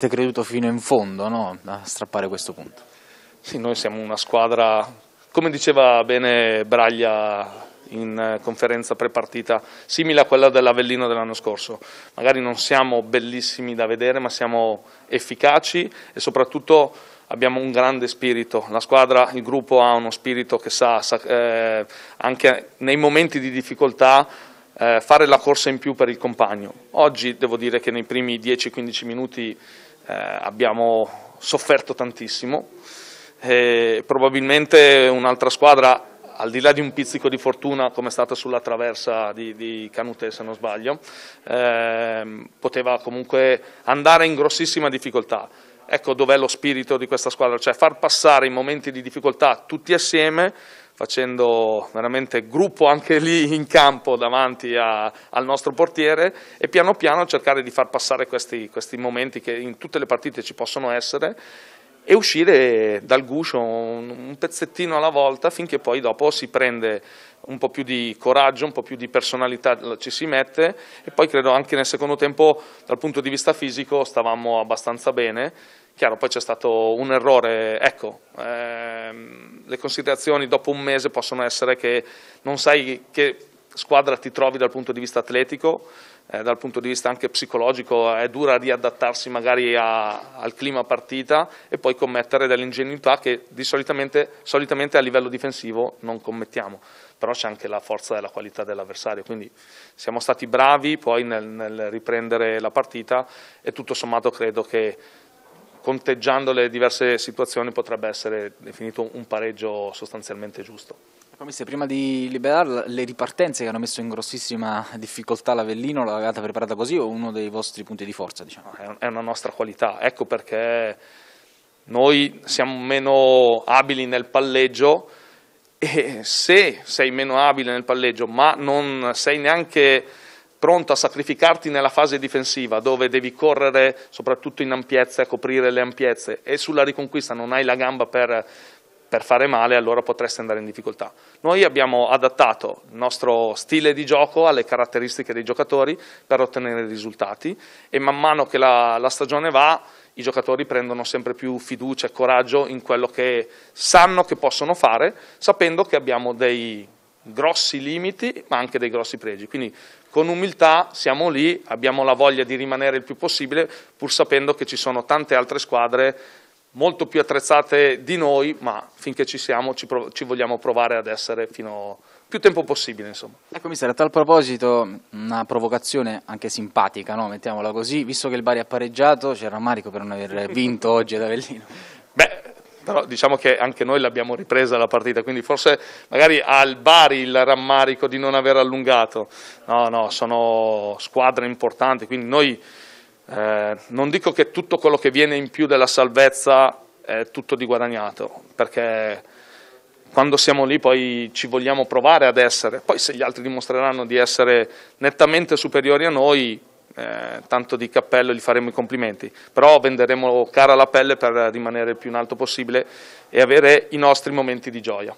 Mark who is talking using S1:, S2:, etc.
S1: Avete creduto fino in fondo no? a strappare questo punto? Sì, noi siamo una
S2: squadra, come diceva bene Braglia in conferenza prepartita, simile a quella dell'Avellino dell'anno scorso. Magari non siamo bellissimi da vedere, ma siamo efficaci e soprattutto abbiamo un grande spirito, la squadra, il gruppo ha uno spirito che sa, sa eh, anche nei momenti di difficoltà eh, fare la corsa in più per il compagno. Oggi devo dire che nei primi 10-15 minuti eh, abbiamo sofferto tantissimo, E probabilmente un'altra squadra al di là di un pizzico di fortuna come è stata sulla traversa di, di Canute se non sbaglio, ehm, poteva comunque andare in grossissima difficoltà. Ecco dov'è lo spirito di questa squadra, cioè far passare i momenti di difficoltà tutti assieme facendo veramente gruppo anche lì in campo davanti a, al nostro portiere e piano piano cercare di far passare questi, questi momenti che in tutte le partite ci possono essere e uscire dal guscio un, pezzettino alla volta finché poi dopo si prende un po' più di coraggio, un po' più di personalità ci si mette e poi credo anche nel secondo tempo dal punto di vista fisico stavamo abbastanza bene. Chiaro, poi c'è stato un errore, ecco, ehm, le considerazioni dopo un mese possono essere che non sai che squadra ti trovi dal punto di vista atletico, eh, dal punto di vista anche psicologico è dura riadattarsi magari a, al clima partita e poi commettere delle ingenuità che di solitamente, solitamente a livello difensivo non commettiamo, però c'è anche la forza e la qualità dell'avversario, quindi siamo stati bravi poi nel, nel riprendere la partita e tutto sommato credo che conteggiando le diverse situazioni potrebbe essere definito un pareggio
S1: sostanzialmente giusto. Commissia, prima di liberarla, le ripartenze che hanno messo in grossissima difficoltà l'Avellino l'avevate preparata così o uno dei vostri punti di forza? Diciamo? È una nostra qualità, ecco perché noi
S2: siamo meno abili nel palleggio e se sei meno abile nel palleggio ma non sei neanche pronto a sacrificarti nella fase difensiva dove devi correre soprattutto in ampiezza, coprire le ampiezze e sulla riconquista non hai la gamba per per fare male allora potreste andare in difficoltà. Noi abbiamo adattato il nostro stile di gioco alle caratteristiche dei giocatori per ottenere risultati e man mano che la, la stagione va i giocatori prendono sempre più fiducia e coraggio in quello che sanno che possono fare, sapendo che abbiamo dei grossi limiti ma anche dei grossi pregi. Quindi con umiltà siamo lì, abbiamo la voglia di rimanere il più possibile pur sapendo che ci sono tante altre squadre molto più attrezzate di noi, ma finché ci siamo ci, ci vogliamo provare ad essere fino più tempo possibile. Insomma.
S1: Ecco mister, a tal proposito una provocazione anche simpatica, no? mettiamola così, visto che il Bari ha pareggiato c'è rammarico per non aver vinto oggi ad Avellino.
S2: Beh, però diciamo che anche noi l'abbiamo ripresa la partita, quindi forse magari al Bari il rammarico di non aver allungato. No, no, sono squadre importanti, quindi noi eh, non dico che tutto quello che viene in più della salvezza è tutto di guadagnato, perché quando siamo lì poi ci vogliamo provare ad essere, poi se gli altri dimostreranno di essere nettamente superiori a noi, eh, tanto di cappello gli faremo i complimenti, però venderemo cara la pelle per rimanere il più in alto possibile e avere i nostri momenti di gioia.